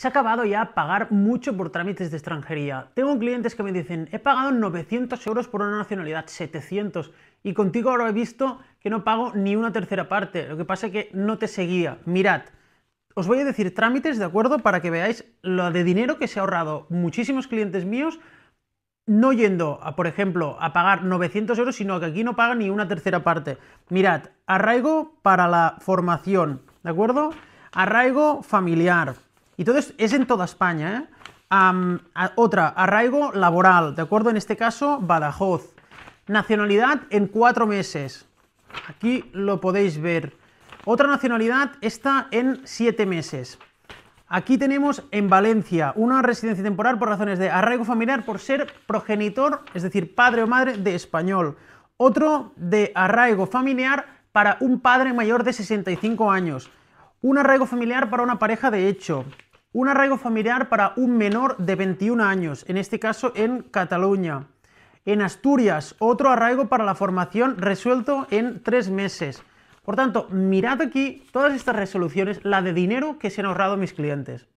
Se ha acabado ya pagar mucho por trámites de extranjería. Tengo clientes que me dicen, he pagado 900 euros por una nacionalidad, 700, y contigo ahora he visto que no pago ni una tercera parte. Lo que pasa es que no te seguía. Mirad, os voy a decir trámites, ¿de acuerdo? Para que veáis lo de dinero que se ha ahorrado muchísimos clientes míos, no yendo, a, por ejemplo, a pagar 900 euros, sino que aquí no paga ni una tercera parte. Mirad, arraigo para la formación, ¿de acuerdo? Arraigo familiar y todo es, es en toda España. ¿eh? otra, arraigo laboral, ¿de acuerdo? En este caso, Badajoz. Nacionalidad en cuatro meses. Aquí lo podéis ver. Otra nacionalidad está en siete meses. Aquí tenemos en Valencia una residencia temporal por razones de arraigo familiar por ser progenitor, es decir, padre o madre de español. Otro de arraigo familiar para un padre mayor de 65 años. Un arraigo familiar para una pareja de hecho. Un arraigo familiar para un menor de 21 años, en este caso en Cataluña. En Asturias, otro arraigo para la formación resuelto en tres meses. Por tanto, mirad aquí todas estas resoluciones, la de dinero que se han ahorrado mis clientes.